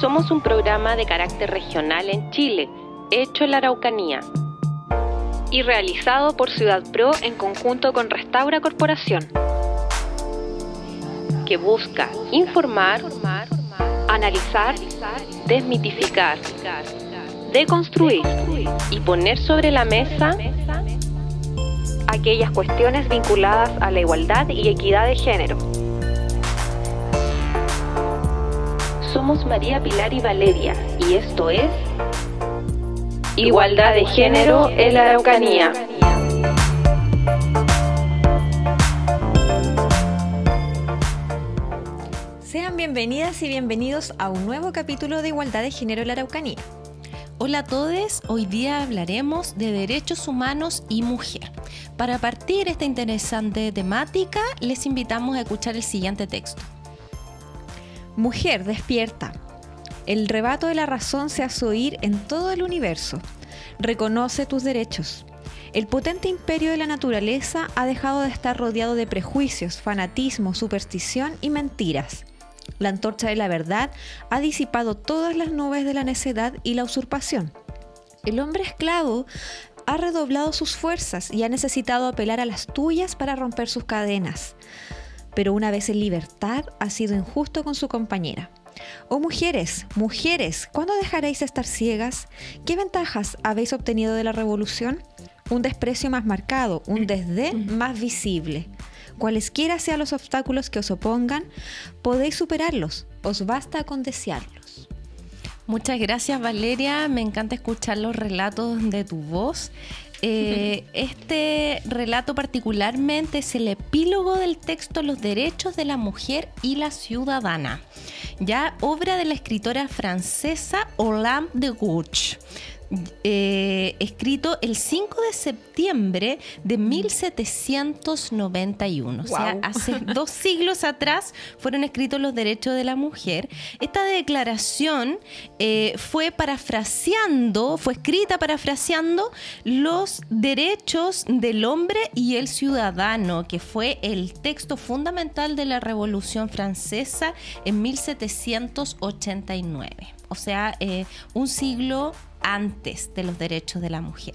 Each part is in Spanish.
Somos un programa de carácter regional en Chile, hecho en la Araucanía y realizado por Ciudad Pro en conjunto con Restaura Corporación, que busca informar, analizar, desmitificar, deconstruir y poner sobre la mesa aquellas cuestiones vinculadas a la igualdad y equidad de género. Somos María Pilar y Valeria y esto es Igualdad de Género en la Araucanía. Sean bienvenidas y bienvenidos a un nuevo capítulo de Igualdad de Género en la Araucanía. Hola a todos, hoy día hablaremos de derechos humanos y mujer. Para partir esta interesante temática, les invitamos a escuchar el siguiente texto. Mujer, despierta. El rebato de la razón se hace oír en todo el universo. Reconoce tus derechos. El potente imperio de la naturaleza ha dejado de estar rodeado de prejuicios, fanatismo, superstición y mentiras. La antorcha de la verdad ha disipado todas las nubes de la necedad y la usurpación. El hombre esclavo ha redoblado sus fuerzas y ha necesitado apelar a las tuyas para romper sus cadenas. Pero una vez en libertad ha sido injusto con su compañera. Oh mujeres, mujeres, ¿cuándo dejaréis de estar ciegas? ¿Qué ventajas habéis obtenido de la revolución? Un desprecio más marcado, un desdén mm. más visible. Cualesquiera sean los obstáculos que os opongan, podéis superarlos, os basta con desearlos. Muchas gracias Valeria, me encanta escuchar los relatos de tu voz. Eh, este relato particularmente es el epílogo del texto Los derechos de la mujer y la ciudadana, ya obra de la escritora francesa Olam de Gouges. Eh, escrito el 5 de septiembre de 1791. O sea, hace dos siglos atrás fueron escritos los derechos de la mujer. Esta declaración eh, fue parafraseando, fue escrita parafraseando los derechos del hombre y el ciudadano, que fue el texto fundamental de la Revolución Francesa en 1789. O sea, eh, un siglo antes de los derechos de la mujer.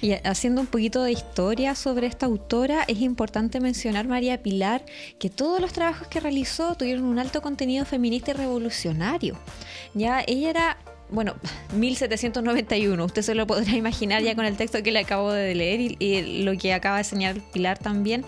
Y haciendo un poquito de historia sobre esta autora, es importante mencionar, María Pilar, que todos los trabajos que realizó tuvieron un alto contenido feminista y revolucionario. Ya ella era bueno, 1791, usted se lo podrá imaginar ya con el texto que le acabo de leer y, lo que acaba de señalar Pilar también,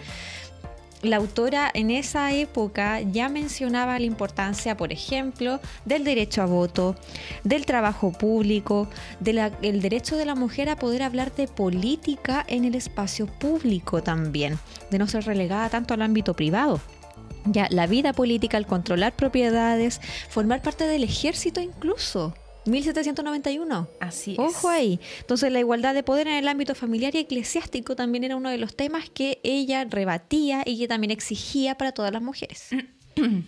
la autora en esa época ya mencionaba la importancia, por ejemplo, del derecho a voto, del trabajo público, del derecho de la mujer a poder hablar de política en el espacio público también, de no ser relegada tanto al ámbito privado. Ya, la vida política, el controlar propiedades, formar parte del ejército incluso. 1791. Así es. Ojo ahí. Entonces, la igualdad de poder en el ámbito familiar y eclesiástico también era uno de los temas que ella rebatía y que también exigía para todas las mujeres.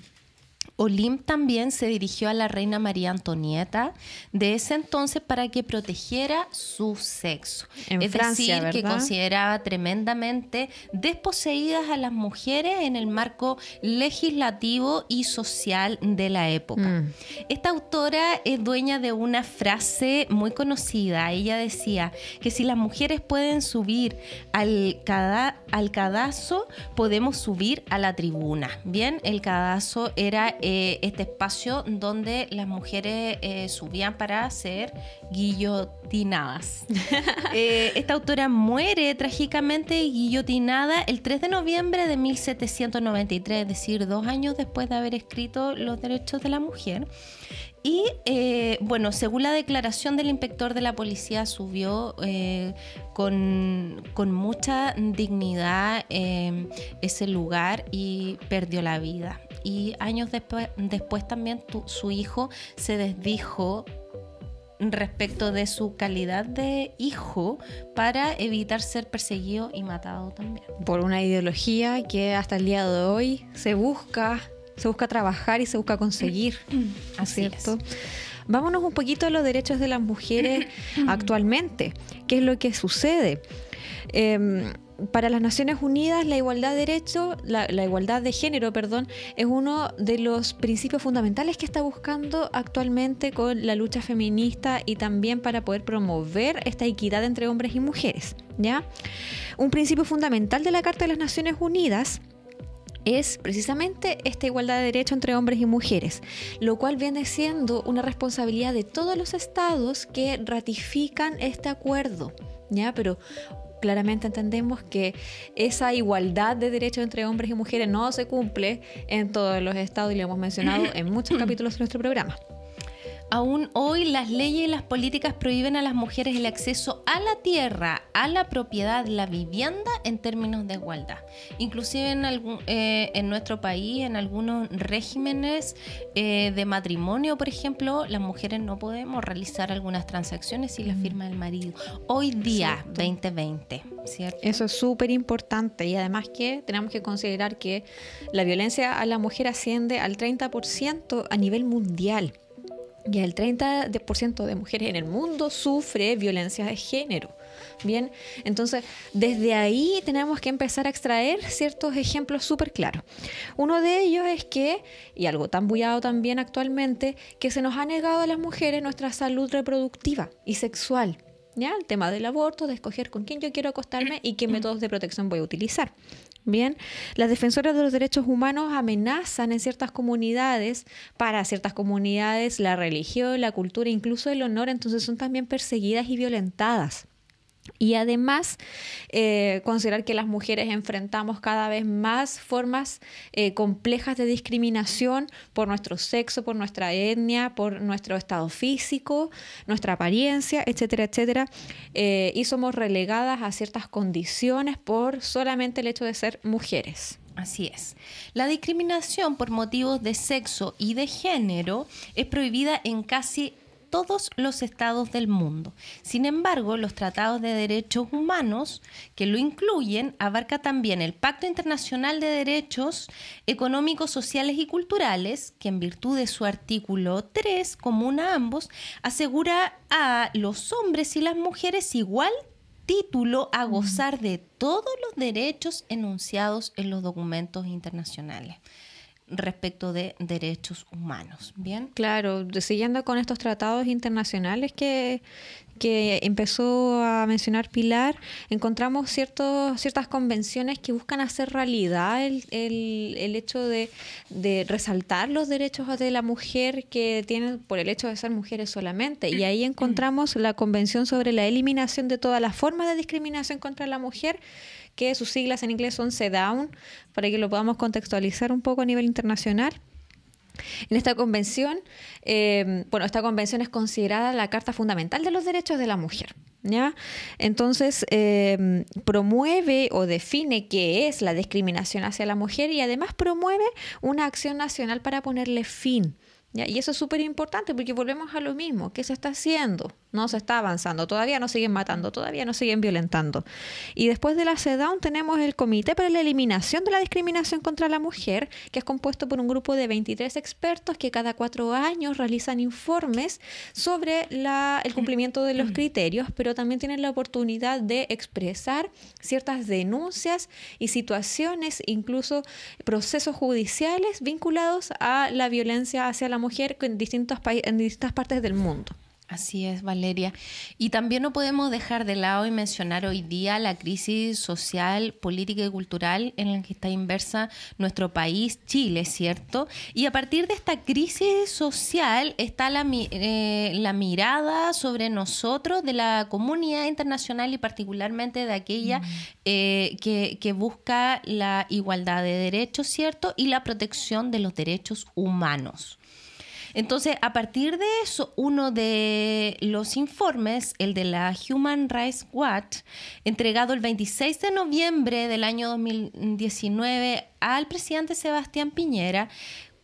Olim también se dirigió a la reina María Antonieta de ese entonces para que protegiera su sexo. es Francia, decir, que consideraba tremendamente desposeídas a las mujeres en el marco legislativo y social de la época. Mm. Esta autora es dueña de una frase muy conocida. Ella decía que si las mujeres pueden subir al, al cadazo, podemos subir a la tribuna. Bien, el cadazo era eh, este espacio donde las mujeres eh, subían para ser guillotinadas. Eh, esta autora muere trágicamente guillotinada el 3 de noviembre de 1793, es decir, dos años después de haber escrito Los Derechos de la Mujer. Y bueno, según la declaración del inspector de la policía, subió con, mucha dignidad ese lugar y perdió la vida y años después, después también su hijo se desdijo respecto de su calidad de hijo para evitar ser perseguido y matado también. Por una ideología que hasta el día de hoy se busca, se busca trabajar y se busca conseguir. Así Es. Vámonos un poquito a los derechos de las mujeres actualmente. ¿Qué es lo que sucede? Eh, para las Naciones Unidas la igualdad de derecho, la, igualdad de género, perdón, es uno de los principios fundamentales que está buscando actualmente con la lucha feminista y también para poder promover esta equidad entre hombres y mujeres, ¿ya? Un principio fundamental de la Carta de las Naciones Unidas es precisamente esta igualdad de derecho entre hombres y mujeres, lo cual viene siendo una responsabilidad de todos los estados que ratifican este acuerdo. ¿Ya? Pero claramente entendemos que esa igualdad de derechos entre hombres y mujeres no se cumple en todos los estados y lo hemos mencionado en muchos capítulos de nuestro programa. Aún hoy las leyes y las políticas prohíben a las mujeres el acceso a la tierra, a la propiedad, la vivienda en términos de igualdad. Inclusive en, eh, nuestro país, en algunos regímenes eh, de matrimonio, por ejemplo, las mujeres no podemos realizar algunas transacciones sin la firma del marido. Hoy día, 2020, ¿cierto? Eso es súper importante y además que tenemos que considerar que la violencia a la mujer asciende al 30% a nivel mundial y el 30% de mujeres en el mundo sufre violencia de género. Bien, entonces desde ahí tenemos que empezar a extraer ciertos ejemplos súper claros. Uno de ellos es que, y algo tan bullado también actualmente, que se nos ha negado a las mujeres nuestra salud reproductiva y sexual. ¿Ya? El tema del aborto, de escoger con quién yo quiero acostarme y qué mm. métodos de protección voy a utilizar. Bien, las defensoras de los derechos humanos amenazan en ciertas comunidades, para ciertas comunidades, la religión, la cultura, incluso el honor, entonces son también perseguidas y violentadas. Y además, eh, considerar que las mujeres enfrentamos cada vez más formas eh, complejas de discriminación por nuestro sexo, por nuestra etnia, por nuestro estado físico, nuestra apariencia, etcétera, etcétera. Eh, y somos relegadas a ciertas condiciones por solamente el hecho de ser mujeres. Así es. La discriminación por motivos de sexo y de género es prohibida en casi todos los estados del mundo. Sin embargo, los tratados de derechos humanos que lo incluyen abarca también el Pacto Internacional de Derechos Económicos, Sociales y Culturales, que en virtud de su artículo 3, común a ambos, asegura a los hombres y las mujeres igual título a gozar de todos los derechos enunciados en los documentos internacionales respecto de derechos humanos. Bien. Claro, siguiendo con estos tratados internacionales que, que empezó a mencionar Pilar, encontramos ciertos, ciertas convenciones que buscan hacer realidad el, el, el hecho de, de, resaltar los derechos de la mujer que tienen por el hecho de ser mujeres solamente. Y ahí encontramos la Convención sobre la Eliminación de todas las formas de discriminación contra la mujer que sus siglas en inglés son CEDAWN, para que lo podamos contextualizar un poco a nivel internacional. En esta convención, eh, bueno, esta convención es considerada la Carta Fundamental de los Derechos de la Mujer. Entonces, eh, promueve o define qué es la discriminación hacia la mujer y además promueve una acción nacional para ponerle fin y eso es súper importante porque volvemos a lo mismo. ¿Qué se está haciendo? No se está avanzando. Todavía no siguen matando, todavía no siguen violentando. Y después de la CEDAW tenemos el Comité para la Eliminación de la Discriminación contra la Mujer, que es compuesto por un grupo de 23 expertos que cada cuatro años realizan informes sobre el cumplimiento de los criterios, pero también tienen la oportunidad de expresar ciertas denuncias y situaciones, incluso procesos judiciales vinculados a la violencia hacia la mujer mujer en, distintos en distintas partes del mundo. Así es, Valeria. Y también no podemos dejar de lado y mencionar hoy día la crisis social, política y cultural en la que está inversa nuestro país, Chile, ¿cierto? Y a partir de esta crisis social está la, eh, mirada sobre nosotros de la comunidad internacional y particularmente de aquella mm. eh, que busca la igualdad de derechos, ¿cierto? Y la protección de los derechos humanos. Entonces, a partir de eso, uno de los informes, el de la Human Rights Watch, entregado el 26 de noviembre del año 2019 al presidente Sebastián Piñera,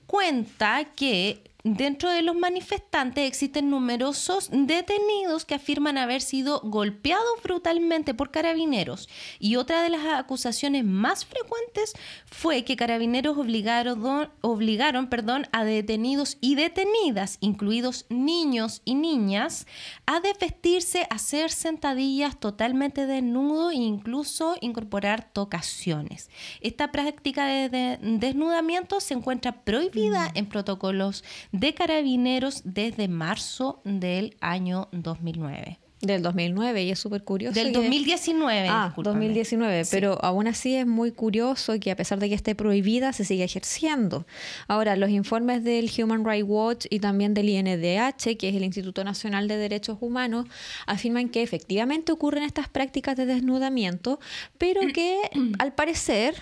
cuenta que Dentro de los manifestantes existen numerosos detenidos que afirman haber sido golpeados brutalmente por carabineros y otra de las acusaciones más frecuentes fue que carabineros obligaron, a detenidos y detenidas, incluidos niños y niñas, a desvestirse, hacer sentadillas totalmente desnudo e incluso incorporar tocaciones. Esta práctica de desnudamiento se encuentra prohibida en protocolos de carabineros desde marzo del año 2009. Del 2009, y es súper curioso. Del 2019. Ah, 2019, pero aún así es muy curioso que a pesar de que esté prohibida, se siga ejerciendo. Ahora, los informes del Human Rights Watch y también del INDH, que es el Instituto Nacional de Derechos Humanos, afirman que efectivamente ocurren estas prácticas de desnudamiento, pero que al parecer,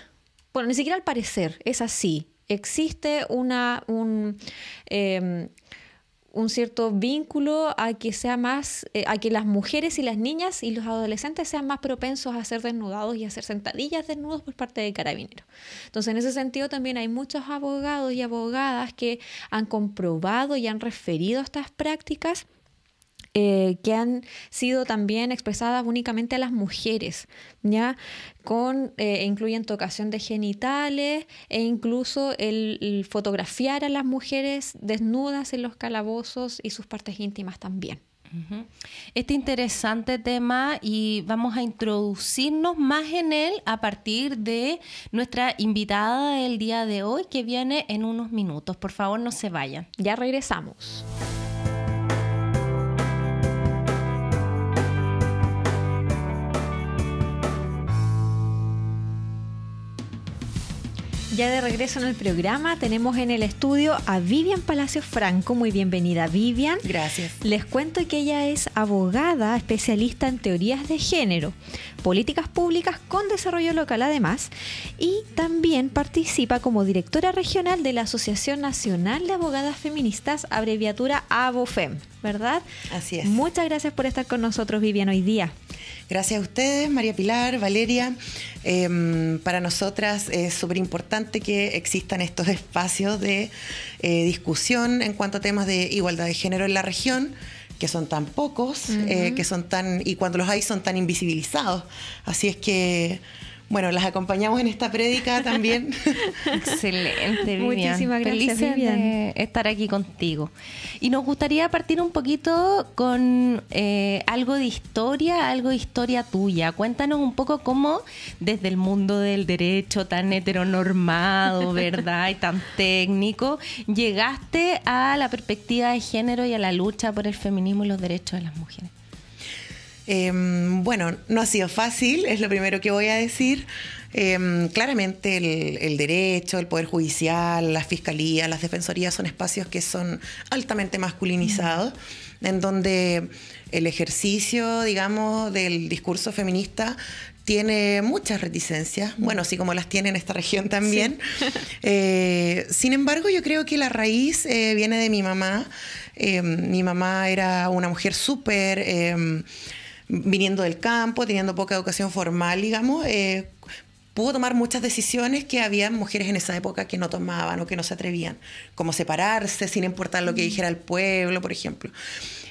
bueno, ni siquiera al parecer, es así existe em, un, cierto vínculo a que sea más eh, a que las mujeres y las niñas y los adolescentes sean más propensos a ser desnudados y a hacer sentadillas desnudos por parte de carabineros. Entonces, en ese sentido también hay muchos abogados y abogadas que han comprobado y han referido estas prácticas eh, que han sido también expresadas únicamente a las mujeres, ¿ya? Con, eh, incluyen tocación de genitales e incluso el fotografiar a las mujeres desnudas en los calabozos y sus partes íntimas también. Este interesante tema y vamos a introducirnos más en él a partir de nuestra invitada del día de hoy que viene en unos minutos. Por favor, no se vayan. Ya regresamos. ya de regreso en el programa. Tenemos en el estudio a Vivian Palacios Franco. Muy bienvenida, Vivian. Gracias. Les cuento que ella es abogada, especialista en teorías de género, políticas públicas con desarrollo local además, y también participa como directora regional de la Asociación Nacional de Abogadas Feministas, abreviatura ABOFEM, ¿verdad? Así es. Muchas gracias por estar con nosotros, Vivian, hoy día. Gracias a ustedes, María Pilar, Valeria. Em, para nosotras es súper importante que existan estos espacios de eh, discusión en cuanto a temas de igualdad de género en la región que son tan pocos, eh, que son tan, y cuando los hay son tan invisibilizados. Así es que bueno, las acompañamos en esta prédica también. Excelente, Muchísimas gracias, Felices De estar aquí contigo. Y nos gustaría partir un poquito con eh, algo de historia, algo de historia tuya. Cuéntanos un poco cómo desde el mundo del derecho tan heteronormado, ¿verdad? y tan técnico, llegaste a la perspectiva de género y a la lucha por el feminismo y los derechos de las mujeres. Em, bueno, no ha sido fácil, es lo primero que voy a decir. Em, claramente el, derecho, el poder judicial, la fiscalía, las defensorías son espacios que son altamente masculinizados, mm. en donde el ejercicio, digamos, del discurso feminista tiene muchas reticencias, mm. bueno, así como las tiene en esta región también. Eh, sin embargo, yo creo que la raíz eh, viene de mi mamá. Em, mi mamá era una mujer súper viniendo del campo, teniendo poca educación formal, digamos, eh, pudo tomar muchas decisiones que habían mujeres en esa época que no tomaban o que no se atrevían, como separarse sin importar lo que mm. dijera el pueblo, por ejemplo.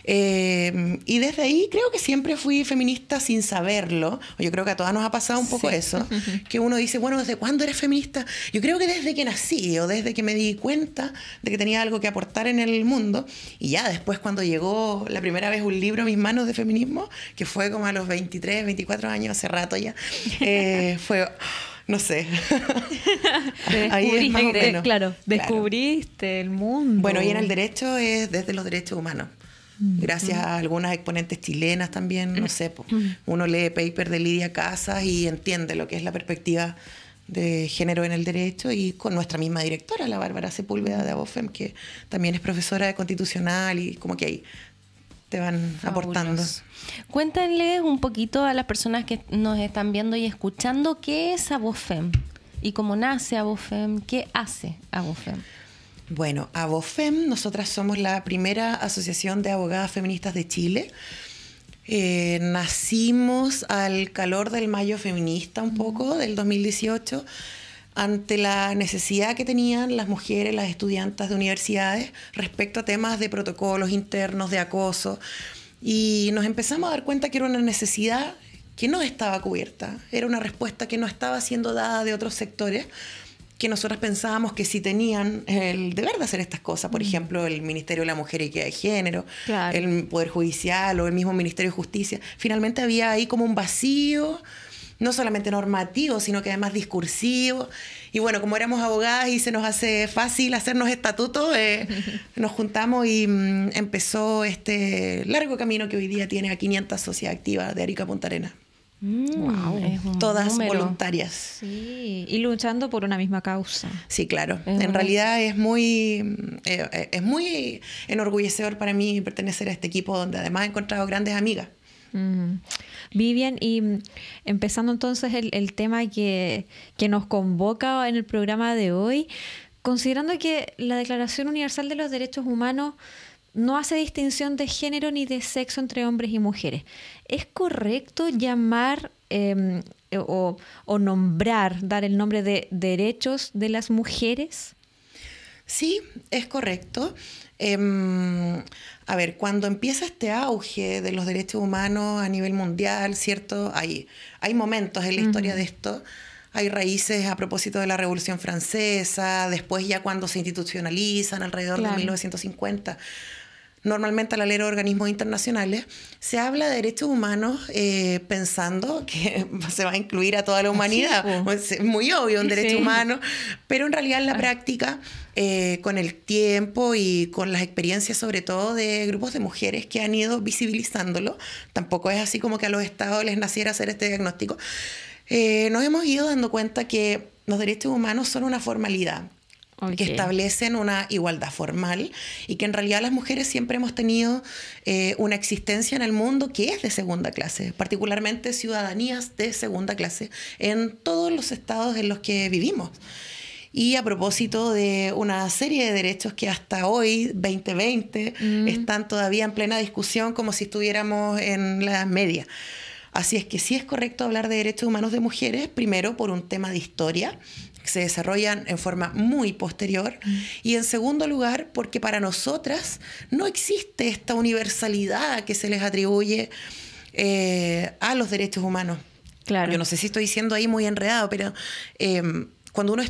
Eh, y desde ahí creo que siempre fui feminista sin saberlo. Yo creo que a todas nos ha pasado un poco eso, que uno dice, bueno, ¿desde cuándo eres feminista? Yo creo que desde que nací o desde que me di cuenta de que tenía algo que aportar en el mundo. Y ya después cuando llegó la primera vez un libro a mis manos de feminismo, que fue como a los 23, 24 años, hace rato ya, eh, fue no sé. Ahí Claro, descubriste el mundo. Bueno, y en el derecho es desde los derechos humanos. Mm. Gracias a algunas exponentes chilenas también, no sé, mm. uno lee paper de Lidia Casas y entiende lo que es la perspectiva de género en el derecho y con nuestra misma directora, la Bárbara Sepúlveda de Abofem, que también es profesora de constitucional y como que hay te van aportando. Cuéntenles un poquito a las personas que nos están viendo y escuchando qué es ABOFEM y cómo nace ABOFEM, qué hace ABOFEM. Bueno, ABOFEM, nosotras somos la primera asociación de abogadas feministas de Chile. Eh, nacimos al calor del mayo feminista un poco del 2018 ante la necesidad que tenían las mujeres, las estudiantes de universidades respecto a temas de protocolos internos, de acoso. Y nos empezamos a dar cuenta que era una necesidad que no estaba cubierta, era una respuesta que no estaba siendo dada de otros sectores que nosotras pensábamos que sí tenían el deber de hacer estas cosas, por ejemplo, el Ministerio de la Mujer y Equidad de Género, el Poder Judicial o el mismo Ministerio de Justicia. Finalmente había ahí como un vacío no solamente normativo, sino que además discursivo. Y bueno, como éramos abogadas y se nos hace fácil hacernos estatutos, eh, nos juntamos y mm, empezó este largo camino que hoy día tiene a 500 sociedades activas de Arica Punta Arena. Mm, wow. Todas voluntarias. Sí, y luchando por una misma causa. Sí, claro. en realidad es muy, eh, eh, es muy enorgullecedor para mí pertenecer a este equipo donde además he encontrado grandes amigas. Vivian, y mm, empezando entonces el, tema que, nos convoca en el programa de hoy, considerando que la Declaración Universal de los Derechos Humanos no hace distinción de género ni de sexo entre hombres y mujeres, ¿es correcto llamar em, o, o, nombrar, dar el nombre de derechos de las mujeres? Sí, es correcto. Em, a ver, cuando empieza este auge de los derechos humanos a nivel mundial, ¿cierto? Hay, hay momentos en la historia de esto hay raíces a propósito de la Revolución Francesa, después ya cuando se institucionalizan alrededor de 1950 normalmente al ley de organismos internacionales, se habla de derechos humanos eh, pensando que se va a incluir a toda la humanidad. es muy obvio un derecho humano, pero en realidad en la ah. práctica, eh, con el tiempo y con las experiencias sobre todo de grupos de mujeres que han ido visibilizándolo, tampoco es así como que a los estados les naciera hacer este diagnóstico, eh, nos hemos ido dando cuenta que los derechos humanos son una formalidad que establecen una igualdad formal y que en realidad las mujeres siempre hemos tenido eh, una existencia en el mundo que es de segunda clase, particularmente ciudadanías de segunda clase en todos los estados en los que vivimos. Y a propósito de una serie de derechos que hasta hoy, 2020, mm. están todavía en plena discusión como si estuviéramos en la media. Así es que sí es correcto hablar de derechos humanos de mujeres, primero por un tema de historia, que se desarrollan en forma muy posterior, mm. y en segundo lugar porque para nosotras no existe esta universalidad que se les atribuye eh, a los derechos humanos. Claro. Yo no sé si estoy diciendo ahí muy enredado, pero em, cuando uno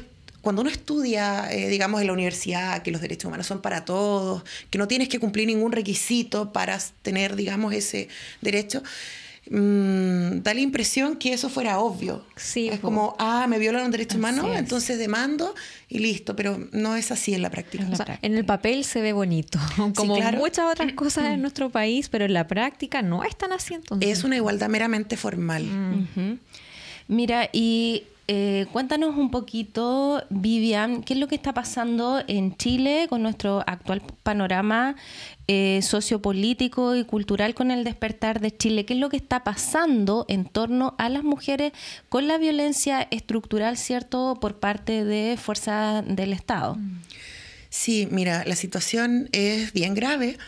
cuando uno estudia, eh, digamos, en la universidad, que los derechos humanos son para todos, que no tienes que cumplir ningún requisito para tener, digamos, ese derecho, Mm, da la impresión que eso fuera obvio. es como, ah, me violaron derechos humanos, entonces demando y listo, pero no es así en la práctica. En, el papel se ve bonito, como muchas otras cosas en mm. nuestro país, pero en la práctica no están haciendo así Es una igualdad meramente formal. Mira, y eh, cuéntanos un poquito, Vivian, qué es lo que está pasando en Chile con nuestro actual panorama eh, sociopolítico y cultural con el despertar de Chile. ¿Qué es lo que está pasando en torno a las mujeres con la violencia estructural, cierto, por parte de fuerzas del Estado? Mm. Sí, mira, la situación es bien grave.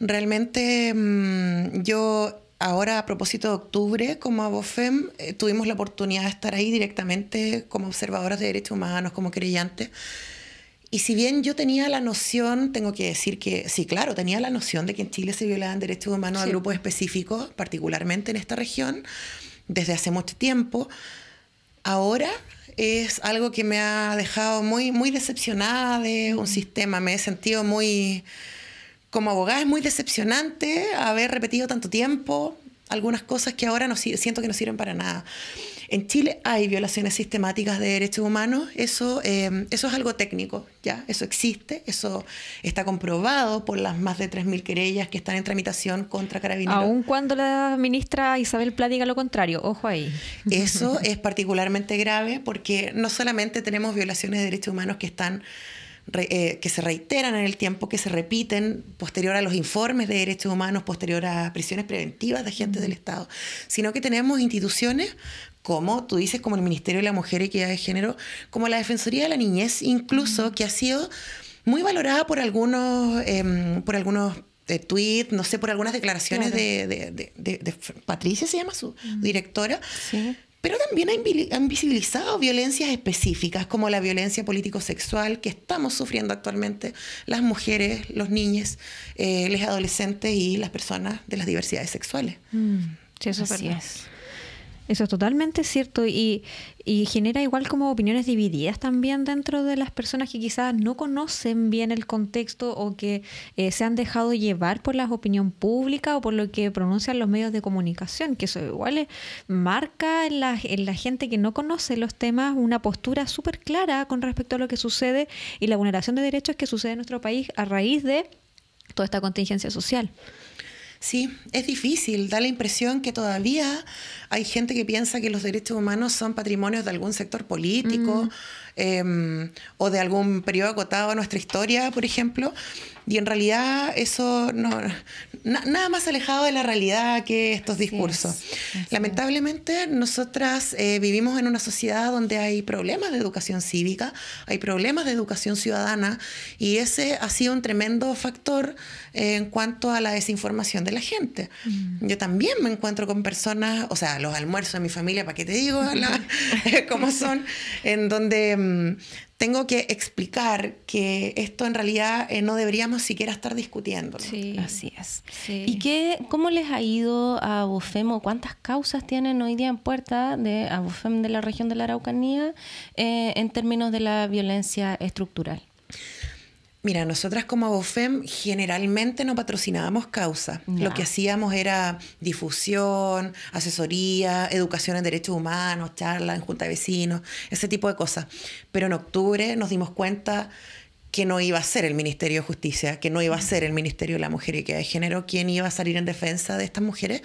Realmente mm, yo ahora a propósito de octubre, como Abofem, eh, tuvimos la oportunidad de estar ahí directamente como observadoras de derechos humanos, como creyentes. Y si bien yo tenía la noción, tengo que decir que sí, claro, tenía la noción de que en Chile se violaban derechos humanos a grupos específicos, particularmente en esta región, desde hace mucho tiempo, ahora es algo que me ha dejado muy, muy decepcionada de un mm. sistema, me he sentido muy como abogada es muy decepcionante haber repetido tanto tiempo algunas cosas que ahora no, siento que no sirven para nada. En Chile hay violaciones sistemáticas de derechos humanos, eso, em, eso es algo técnico, ¿ya? Eso existe, eso está comprobado por las más de 3.000 querellas que están en tramitación contra carabineros. Aún cuando la ministra Isabel Plá diga lo contrario, ojo ahí. Eso es particularmente grave porque no solamente tenemos violaciones de derechos humanos que están eh, que se reiteran en el tiempo, que se repiten posterior a los informes de derechos humanos, posterior a prisiones preventivas de agentes del Estado, sino que tenemos instituciones como tú dices, como el Ministerio de la Mujer y Equidad de Género, como la Defensoría de la Niñez, incluso, que ha sido muy valorada por algunos, eh, por algunos eh, no sé, por algunas declaraciones de, Patricia, se llama su directora, sí. Pero también han visibilizado violencias específicas como la violencia político-sexual que estamos sufriendo actualmente las mujeres, los niños, eh, los adolescentes y las personas de las diversidades sexuales. Mm, sí, eso es. Eso es totalmente cierto y, y, genera igual como opiniones divididas también dentro de las personas que quizás no conocen bien el contexto o que eh, se han dejado llevar por la opinión pública o por lo que pronuncian los medios de comunicación, que eso igual marca en la, en la gente que no conoce los temas una postura súper clara con respecto a lo que sucede y la vulneración de derechos que sucede en nuestro país a raíz de toda esta contingencia social. Sí, es difícil, da la impresión que todavía hay gente que piensa que los derechos humanos son patrimonios de algún sector político. Mm. Em, o de algún periodo acotado a nuestra historia, por ejemplo. Y en realidad eso no, nada más alejado de la realidad que estos discursos. Lamentablemente nosotras eh, vivimos en una sociedad donde hay problemas de educación cívica, hay problemas de educación ciudadana y ese ha sido un tremendo factor eh, en cuanto a la desinformación de la gente. Yo también me encuentro con personas, o sea, los almuerzos de mi familia, ¿para qué te digo? cómo son, en donde em, Em, tengo que explicar que esto en realidad eh, no deberíamos siquiera estar discutiendo. así es. ¿Y qué, cómo les ha ido a Bofem o cuántas causas tienen hoy día en puerta de de la región de la Araucanía eh, en términos de la violencia estructural? Mira, nosotras como Abofem generalmente no patrocinábamos causas. Lo que hacíamos era difusión, asesoría, educación en derechos humanos, charlas en junta de vecinos, ese tipo de cosas. Pero en octubre nos dimos cuenta que no iba a ser el Ministerio de Justicia, que no iba a ser el Ministerio de la Mujer y que de Género quien iba a salir en defensa de estas mujeres.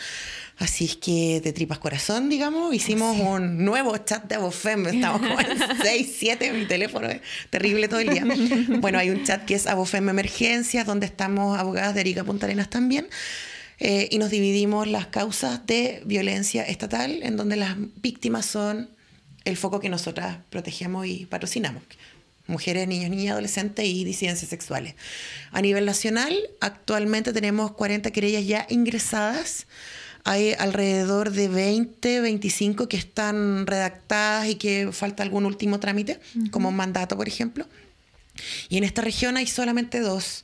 Así es que de tripas corazón, digamos, hicimos un nuevo chat de Abofem. Estamos como en 6, 7, mi teléfono terrible todo el día. Bueno, hay un chat que es Abofem Emergencias, donde estamos abogadas de Erika Punta Arenas también. Eh, y nos dividimos las causas de violencia estatal, en donde las víctimas son el foco que nosotras protegemos y patrocinamos mujeres, niños, niñas, adolescentes y disidencias sexuales. A nivel nacional, actualmente tenemos 40 querellas ya ingresadas. Hay alrededor de 20, 25 que están redactadas y que falta algún último trámite, como un mandato, por ejemplo. Y en esta región hay solamente dos.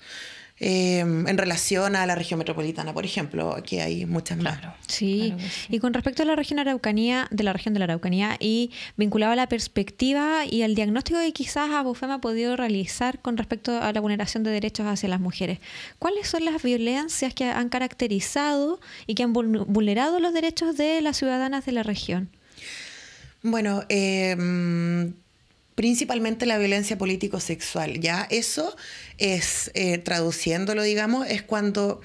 Em, en relación a la región metropolitana, por ejemplo, que hay muchas más. sí. Y con respecto a la región Araucanía, de la región de la Araucanía, y vinculado a la perspectiva y al diagnóstico que quizás Abufema ha podido realizar con respecto a la vulneración de derechos hacia las mujeres, ¿cuáles son las violencias que han caracterizado y que han vulnerado los derechos de las ciudadanas de la región? Bueno, eh, principalmente la violencia político-sexual. Ya eso es, eh, traduciéndolo, digamos, es cuando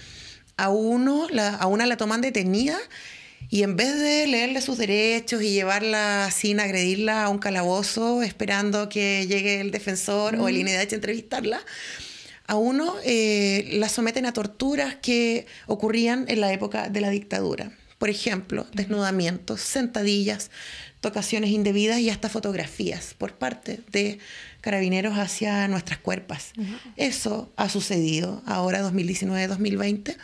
a uno, a una la toman detenida y en vez de leerle sus derechos y llevarla sin agredirla a un calabozo esperando que llegue el defensor o el INEDH a entrevistarla, a uno eh, la someten a torturas que ocurrían en la época de la dictadura. Por ejemplo, desnudamientos, sentadillas, ocasiones indebidas y hasta fotografías por parte de carabineros hacia nuestras cuerpos Eso ha sucedido ahora 2019-2020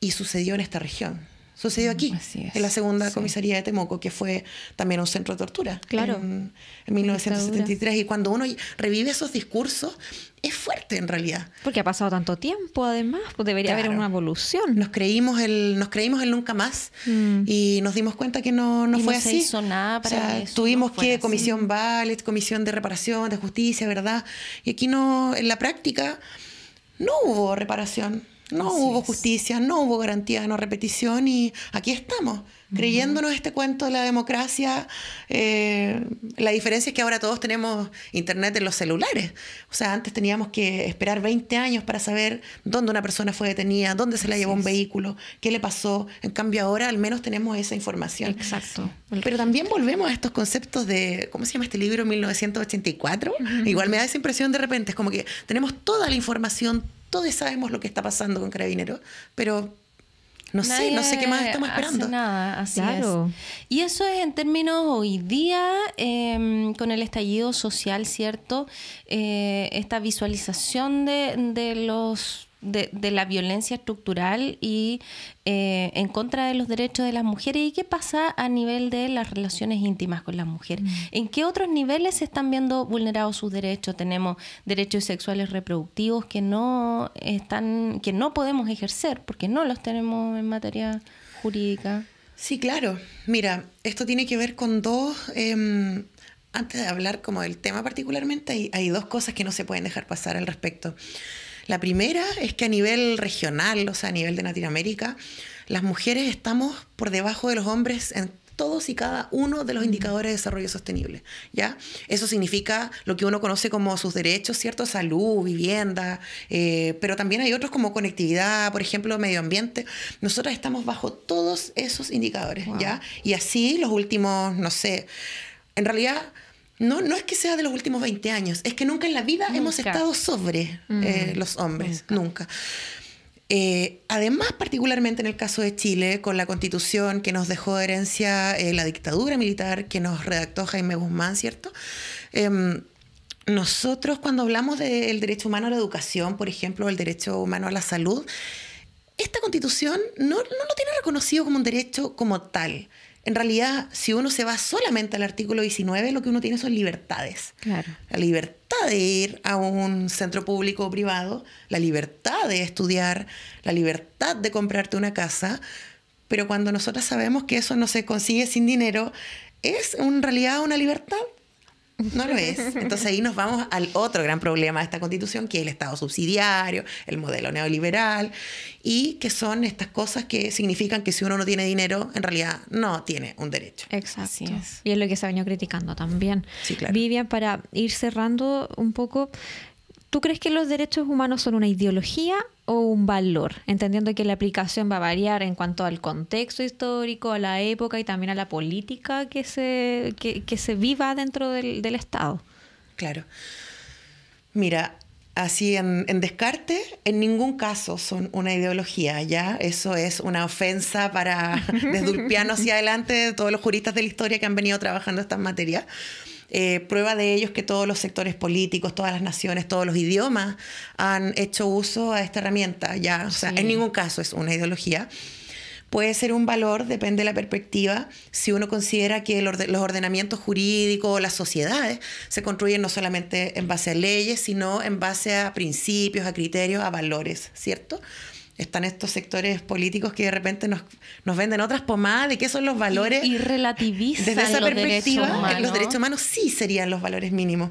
y sucedió en esta región sucedió aquí, en la segunda comisaría de Temoco, que fue también un centro de tortura claro. en, 1973. Y cuando uno revive esos discursos, es fuerte en realidad. Porque ha pasado tanto tiempo, además, pues debería haber una evolución. Nos creímos el, nos creímos el nunca más mm. y nos dimos cuenta que no, no fue no así. Se hizo nada para tuvimos que comisión Ballet, comisión de reparación, de justicia, verdad. Y aquí no, en la práctica, no hubo reparación. No hubo justicia, no hubo garantía de no repetición y aquí estamos, creyéndonos este cuento de la democracia. Eh, la diferencia es que ahora todos tenemos internet en los celulares. O sea, antes teníamos que esperar 20 años para saber dónde una persona fue detenida, dónde se la llevó un vehículo, qué le pasó. En cambio, ahora al menos tenemos esa información. Exacto. Pero también volvemos a estos conceptos de, ¿cómo se llama este libro? 1984. Igual me da esa impresión de repente, es como que tenemos toda la información, todos sabemos lo que está pasando con Carabineros, pero no sé, no sé qué más estamos esperando. Hace nada, así es. Y eso es en términos hoy día, em, con el estallido social, ¿cierto? Eh, esta visualización de los de, la violencia estructural y eh, en contra de los derechos de las mujeres y qué pasa a nivel de las relaciones íntimas con las mujeres. Mm. ¿En qué otros niveles se están viendo vulnerados sus derechos? Tenemos derechos sexuales reproductivos que no están, que no podemos ejercer porque no los tenemos en materia jurídica. Sí, claro. Mira, esto tiene que ver con dos. Em, antes de hablar como del tema particularmente, hay, hay dos cosas que no se pueden dejar pasar al respecto. La primera es que a nivel regional, o sea, a nivel de Latinoamérica, las mujeres estamos por debajo de los hombres en todos y cada uno de los indicadores de desarrollo sostenible, ¿ya? Eso significa lo que uno conoce como sus derechos, ¿cierto? Salud, vivienda, eh, pero también hay otros como conectividad, por ejemplo, medio ambiente. Nosotras estamos bajo todos esos indicadores, ¿ya? Y así los últimos, no sé, en realidad no, no es que sea de los últimos 20 años, es que nunca en la vida hemos estado sobre mm, eh, los hombres, nunca. Eh, además, particularmente en el caso de Chile, con la constitución que nos dejó de herencia eh, la dictadura militar que nos redactó Jaime Guzmán, ¿cierto? Em, nosotros cuando hablamos del derecho humano a la educación, por ejemplo, el derecho humano a la salud, esta constitución no, no, lo tiene reconocido como un derecho como tal en realidad, si uno se va solamente al artículo 19, lo que uno tiene son libertades. La libertad de ir a un centro público o privado, la libertad de estudiar, la libertad de comprarte una casa, pero cuando nosotras sabemos que eso no se consigue sin dinero, es en realidad una libertad no lo es. Entonces ahí nos vamos al otro gran problema de esta constitución, que es el Estado subsidiario, el modelo neoliberal, y que son estas cosas que significan que si uno no tiene dinero, en realidad no tiene un derecho. Exacto. Y es lo que se ha venido criticando también. Sí, claro. Vivian, para ir cerrando un poco, ¿Tú crees que los derechos humanos son una ideología o un valor? Entendiendo que la aplicación va a variar en cuanto al contexto histórico, a la época y también a la política que se, se viva dentro del, Estado. Claro. Mira, así en, descarte, en ningún caso son una ideología, ¿ya? Eso es una ofensa para, desde piano hacia adelante, todos los juristas de la historia que han venido trabajando estas materias. Eh, prueba de ello que todos los sectores políticos, todas las naciones, todos los idiomas han hecho uso a esta herramienta. Ya, o sea, en ningún caso es una ideología. Puede ser un valor, depende de la perspectiva, si uno considera que los ordenamientos jurídicos, las sociedades, se construyen no solamente en base a leyes, sino en base a principios, a criterios, a valores, ¿cierto? están estos sectores políticos que de repente nos, nos venden otras pomadas de qué son los valores. Y, y Desde esa perspectiva, eh, los derechos humanos sí serían los valores mínimos.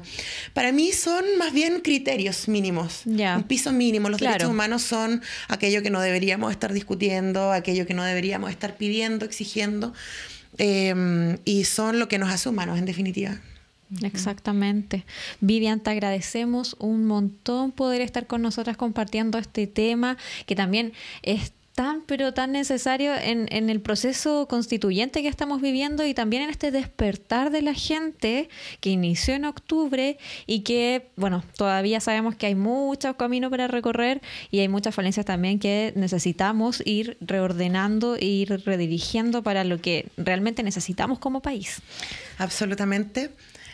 Para mí son más bien criterios mínimos, un piso mínimo. Los derechos humanos son aquello que no deberíamos estar discutiendo, aquello que no deberíamos estar pidiendo, exigiendo, eh, y son lo que nos hace humanos, en definitiva. Exactamente. Vivian, te agradecemos un montón poder estar con nosotras compartiendo este tema, que también es tan, pero tan necesario en, el proceso constituyente que estamos viviendo y también en este despertar de la gente que inició en octubre y que, bueno, todavía sabemos que hay muchos caminos para recorrer y hay muchas falencias también que necesitamos ir reordenando e ir redirigiendo para lo que realmente necesitamos como país. Absolutamente.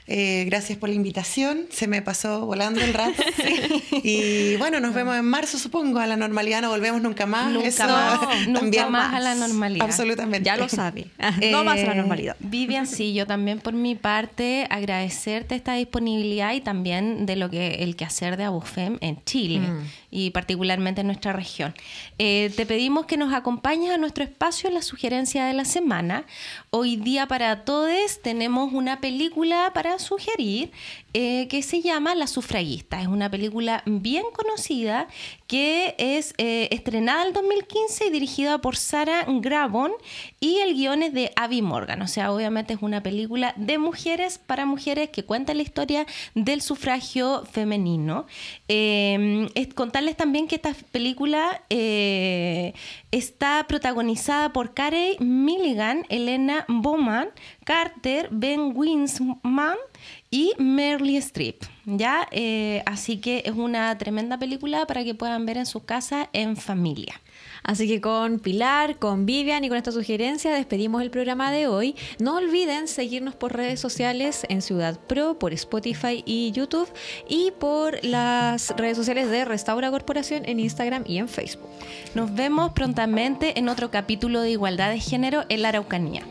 Eh, gracias por la invitación. Se me pasó volando el rato. Y bueno, nos vemos en marzo, supongo. A la normalidad no volvemos nunca más. Nunca más. nunca más, a la normalidad. Absolutamente. Ya lo sabe. no más a la eh, normalidad. Vivian, sí, yo también por mi parte agradecerte esta disponibilidad y también de lo que el quehacer de Abufem en Chile mm. y particularmente en nuestra región. Eh, te pedimos que nos acompañes a nuestro espacio en La Sugerencia de la Semana. Hoy día para todos tenemos una película para sugerir, eh, que se llama La sufragista. Es una película bien conocida que es eh, estrenada en 2015 y dirigida por Sarah Grabon y el guion es de Abby Morgan. O sea, obviamente es una película de mujeres para mujeres que cuenta la historia del sufragio femenino. Em, es, contarles también que esta película eh, está protagonizada por Carey Milligan, Elena Bowman, Carter, Ben Winsman y Merle Streep. ¿ya? Eh, así que es una tremenda película para que puedan ver en su casa en familia. Así que con Pilar, con Vivian y con esta sugerencia despedimos el programa de hoy. No olviden seguirnos por redes sociales en Ciudad Pro, por Spotify y YouTube y por las redes sociales de Restaura Corporación en Instagram y en Facebook. Nos vemos prontamente en otro capítulo de Igualdad de Género en la Araucanía.